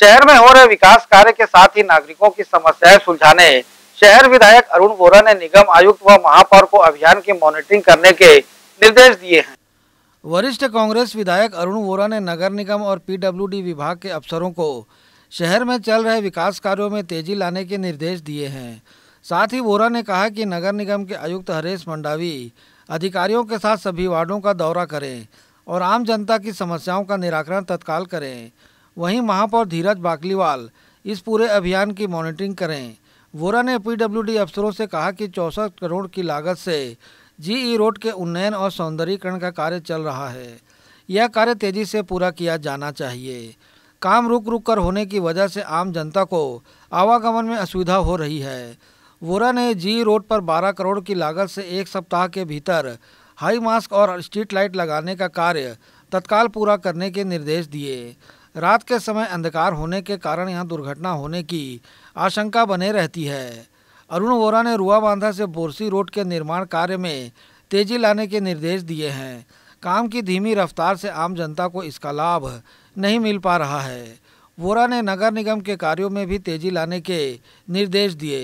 शहर में हो रहे विकास कार्य के साथ ही नागरिकों की समस्याएं सुलझाने शहर विधायक अरुण वोरा ने निगम आयुक्त व महापौर को अभियान की मॉनिटरिंग करने के निर्देश दिए हैं वरिष्ठ कांग्रेस विधायक अरुण वोरा ने नगर निगम और पीडब्ल्यूडी विभाग के अफसरों को शहर में चल रहे विकास कार्यों में तेजी लाने के निर्देश दिए हैं साथ ही वोरा ने कहा कि नगर निगम के आयुक्त हरेश मंडावी अधिकारियों के साथ सभी वार्डों का दौरा करें और आम जनता की समस्याओं का निराकरण तत्काल करें वहीं महापौर धीरज बाकलीवाल इस पूरे अभियान की मॉनिटरिंग करें वोरा ने पीडब्ल्यूडी अफसरों से कहा कि चौसठ करोड़ की लागत से जीई रोड के उन्नयन और सौंदर्यीकरण का कार्य चल रहा है यह कार्य तेजी से पूरा किया जाना चाहिए काम रुक रुक कर होने की वजह से आम जनता को आवागमन में असुविधा हो रही है वोरा ने जी रोड पर 12 करोड़ की लागत से एक सप्ताह के भीतर हाई मास्क और स्ट्रीट लाइट लगाने का कार्य तत्काल पूरा करने के निर्देश दिए रात के समय अंधकार होने के कारण यहां दुर्घटना होने की आशंका बने रहती है अरुण वोरा ने रुआ बांधा से बोरसी रोड के निर्माण कार्य में तेजी लाने के निर्देश दिए हैं काम की धीमी रफ्तार से आम जनता को इसका लाभ नहीं मिल पा रहा है वोरा ने नगर निगम के कार्यों में भी तेजी लाने के निर्देश दिए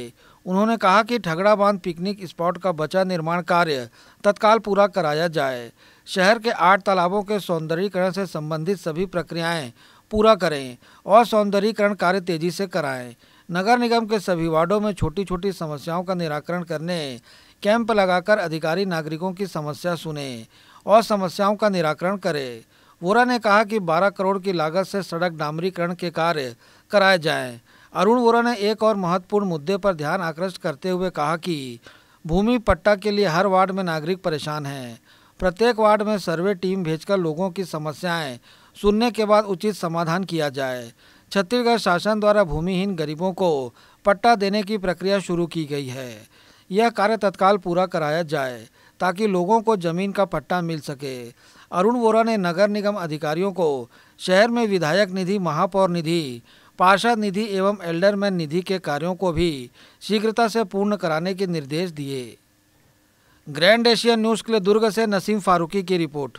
उन्होंने कहा कि ठगड़ा बांध पिकनिक स्पॉट का बचा निर्माण कार्य तत्काल पूरा कराया जाए शहर के आठ तालाबों के सौंदर्यीकरण से संबंधित सभी प्रक्रियाएं पूरा करें और सौंदर्यीकरण कार्य तेजी से कराएं नगर निगम के सभी वार्डों में छोटी छोटी समस्याओं का निराकरण करने कैंप लगाकर अधिकारी नागरिकों की समस्या सुने और समस्याओं का निराकरण करें वोरा ने कहा कि 12 करोड़ की लागत से सड़क डामरीकरण के कार्य कराए जाएं। अरुण वोरा ने एक और महत्वपूर्ण मुद्दे पर ध्यान आकर्षित करते हुए कहा कि भूमि पट्टा के लिए हर वार्ड में नागरिक परेशान हैं प्रत्येक वार्ड में सर्वे टीम भेजकर लोगों की समस्याएं सुनने के बाद उचित समाधान किया जाए छत्तीसगढ़ शासन द्वारा भूमिहीन गरीबों को पट्टा देने की प्रक्रिया शुरू की गई है यह कार्य तत्काल पूरा कराया जाए ताकि लोगों को जमीन का पट्टा मिल सके अरुण वोरा ने नगर निगम अधिकारियों को शहर में विधायक निधि महापौर निधि पार्षद निधि एवं एल्डरमैन निधि के कार्यों को भी शीघ्रता से पूर्ण कराने के निर्देश दिए ग्रैंड एशिया न्यूज़ के लिए दुर्ग से नसीम फारूकी की रिपोर्ट